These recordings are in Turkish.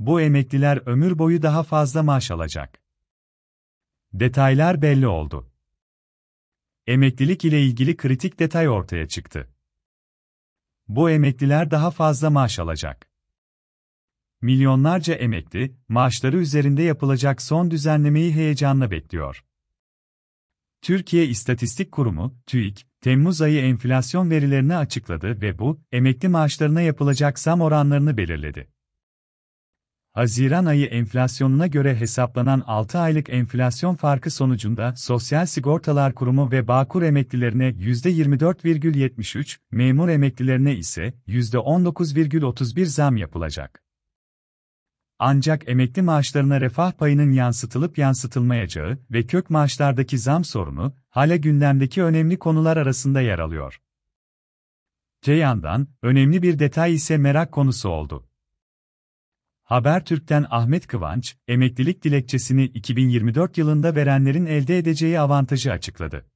bu emekliler ömür boyu daha fazla maaş alacak. Detaylar belli oldu. Emeklilik ile ilgili kritik detay ortaya çıktı. Bu emekliler daha fazla maaş alacak. Milyonlarca emekli, maaşları üzerinde yapılacak son düzenlemeyi heyecanla bekliyor. Türkiye İstatistik Kurumu, TÜİK, Temmuz ayı enflasyon verilerini açıkladı ve bu, emekli maaşlarına yapılacak zam oranlarını belirledi. Haziran ayı enflasyonuna göre hesaplanan 6 aylık enflasyon farkı sonucunda Sosyal Sigortalar Kurumu ve Bağkur emeklilerine %24,73, memur emeklilerine ise %19,31 zam yapılacak. Ancak emekli maaşlarına refah payının yansıtılıp yansıtılmayacağı ve kök maaşlardaki zam sorunu hala gündemdeki önemli konular arasında yer alıyor. Te yandan, önemli bir detay ise merak konusu oldu. Habertürk'ten Ahmet Kıvanç, emeklilik dilekçesini 2024 yılında verenlerin elde edeceği avantajı açıkladı.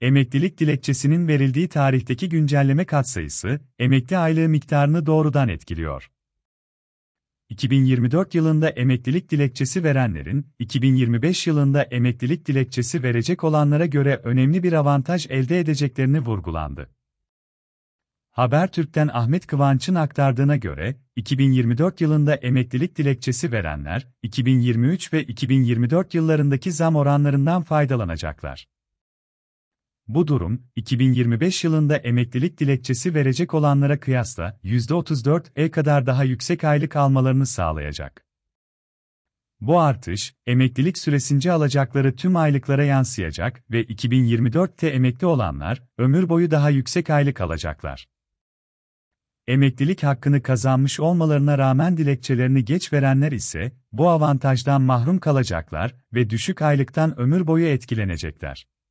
Emeklilik dilekçesinin verildiği tarihteki güncelleme katsayısı, emekli aylığı miktarını doğrudan etkiliyor. 2024 yılında emeklilik dilekçesi verenlerin, 2025 yılında emeklilik dilekçesi verecek olanlara göre önemli bir avantaj elde edeceklerini vurgulandı. Habertürk'ten Ahmet Kıvanç'ın aktardığına göre, 2024 yılında emeklilik dilekçesi verenler, 2023 ve 2024 yıllarındaki zam oranlarından faydalanacaklar. Bu durum, 2025 yılında emeklilik dilekçesi verecek olanlara kıyasla %34'e e kadar daha yüksek aylık almalarını sağlayacak. Bu artış, emeklilik süresince alacakları tüm aylıklara yansıyacak ve 2024'te emekli olanlar, ömür boyu daha yüksek aylık alacaklar emeklilik hakkını kazanmış olmalarına rağmen dilekçelerini geç verenler ise bu avantajdan mahrum kalacaklar ve düşük aylıktan ömür boyu etkilenecekler.